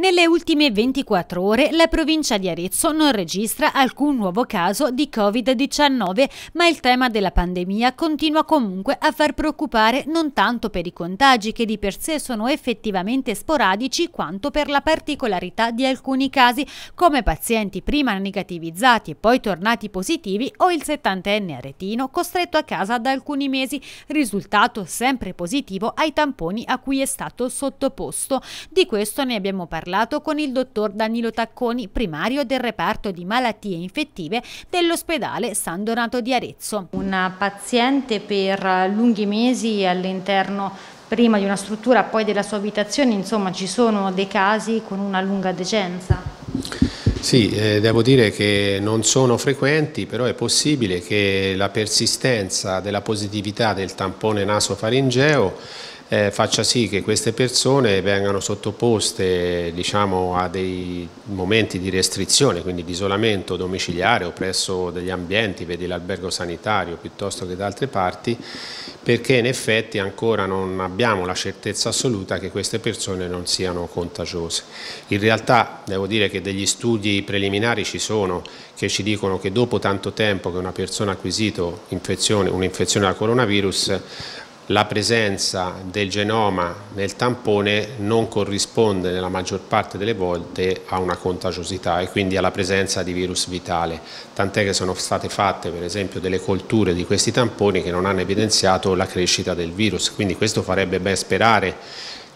Nelle ultime 24 ore la provincia di Arezzo non registra alcun nuovo caso di Covid-19, ma il tema della pandemia continua comunque a far preoccupare non tanto per i contagi che di per sé sono effettivamente sporadici, quanto per la particolarità di alcuni casi, come pazienti prima negativizzati e poi tornati positivi o il settantenne aretino costretto a casa da alcuni mesi, risultato sempre positivo ai tamponi a cui è stato sottoposto. Di questo ne abbiamo parlato parlato con il dottor Danilo Tacconi, primario del reparto di malattie infettive dell'ospedale San Donato di Arezzo. Una paziente per lunghi mesi all'interno prima di una struttura, poi della sua abitazione, insomma ci sono dei casi con una lunga decenza? Sì, eh, devo dire che non sono frequenti, però è possibile che la persistenza della positività del tampone nasofaringeo eh, faccia sì che queste persone vengano sottoposte diciamo, a dei momenti di restrizione, quindi di isolamento domiciliare o presso degli ambienti, vedi l'albergo sanitario piuttosto che da altre parti, perché in effetti ancora non abbiamo la certezza assoluta che queste persone non siano contagiose. In realtà devo dire che degli studi preliminari ci sono che ci dicono che dopo tanto tempo che una persona ha acquisito un'infezione da coronavirus la presenza del genoma nel tampone non corrisponde nella maggior parte delle volte a una contagiosità e quindi alla presenza di virus vitale, tant'è che sono state fatte per esempio delle colture di questi tamponi che non hanno evidenziato la crescita del virus, quindi questo farebbe ben sperare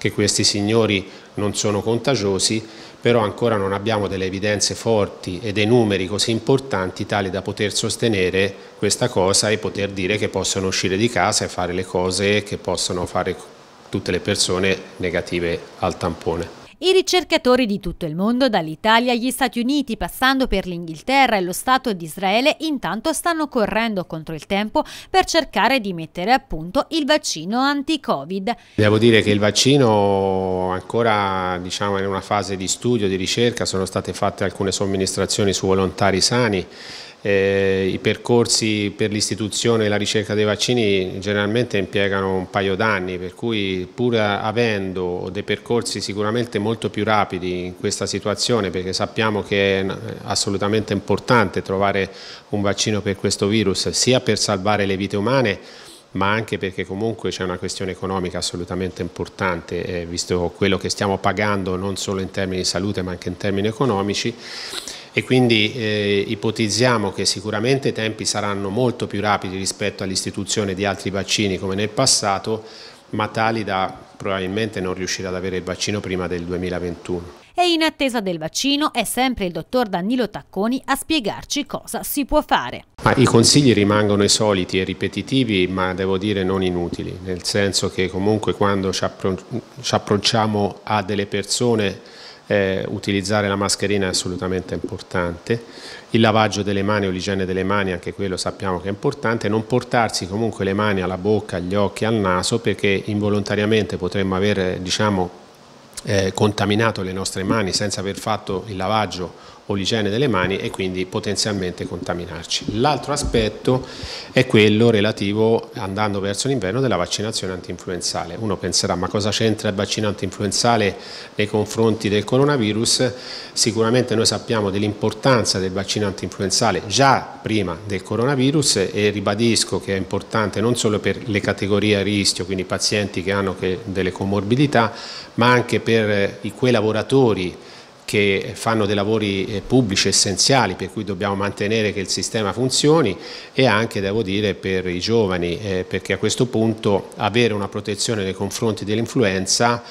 che questi signori non sono contagiosi, però ancora non abbiamo delle evidenze forti e dei numeri così importanti tali da poter sostenere questa cosa e poter dire che possono uscire di casa e fare le cose che possono fare tutte le persone negative al tampone. I ricercatori di tutto il mondo, dall'Italia agli Stati Uniti, passando per l'Inghilterra e lo Stato di Israele, intanto stanno correndo contro il tempo per cercare di mettere a punto il vaccino anti-Covid. Devo dire che il vaccino ancora diciamo, in una fase di studio, di ricerca, sono state fatte alcune somministrazioni su volontari sani eh, I percorsi per l'istituzione e la ricerca dei vaccini generalmente impiegano un paio d'anni, per cui pur avendo dei percorsi sicuramente molto più rapidi in questa situazione, perché sappiamo che è assolutamente importante trovare un vaccino per questo virus, sia per salvare le vite umane, ma anche perché comunque c'è una questione economica assolutamente importante, eh, visto quello che stiamo pagando non solo in termini di salute ma anche in termini economici e quindi eh, ipotizziamo che sicuramente i tempi saranno molto più rapidi rispetto all'istituzione di altri vaccini come nel passato, ma tali da probabilmente non riuscire ad avere il vaccino prima del 2021. E in attesa del vaccino è sempre il dottor Danilo Tacconi a spiegarci cosa si può fare. Ma I consigli rimangono i soliti e ripetitivi, ma devo dire non inutili, nel senso che comunque quando ci, ci approcciamo a delle persone eh, utilizzare la mascherina è assolutamente importante, il lavaggio delle mani o l'igiene delle mani, anche quello sappiamo che è importante, non portarsi comunque le mani alla bocca, agli occhi, al naso perché involontariamente potremmo aver diciamo, eh, contaminato le nostre mani senza aver fatto il lavaggio o l'igiene delle mani e quindi potenzialmente contaminarci. L'altro aspetto è quello relativo, andando verso l'inverno, della vaccinazione antinfluenzale. Uno penserà ma cosa c'entra il vaccino antinfluenzale nei confronti del coronavirus? Sicuramente noi sappiamo dell'importanza del vaccino antinfluenzale già prima del coronavirus e ribadisco che è importante non solo per le categorie a rischio, quindi pazienti che hanno delle comorbidità, ma anche per quei lavoratori che fanno dei lavori eh, pubblici essenziali per cui dobbiamo mantenere che il sistema funzioni e anche devo dire per i giovani eh, perché a questo punto avere una protezione nei confronti dell'influenza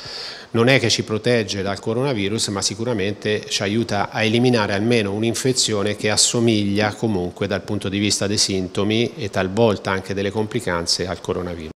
non è che ci protegge dal coronavirus ma sicuramente ci aiuta a eliminare almeno un'infezione che assomiglia comunque dal punto di vista dei sintomi e talvolta anche delle complicanze al coronavirus.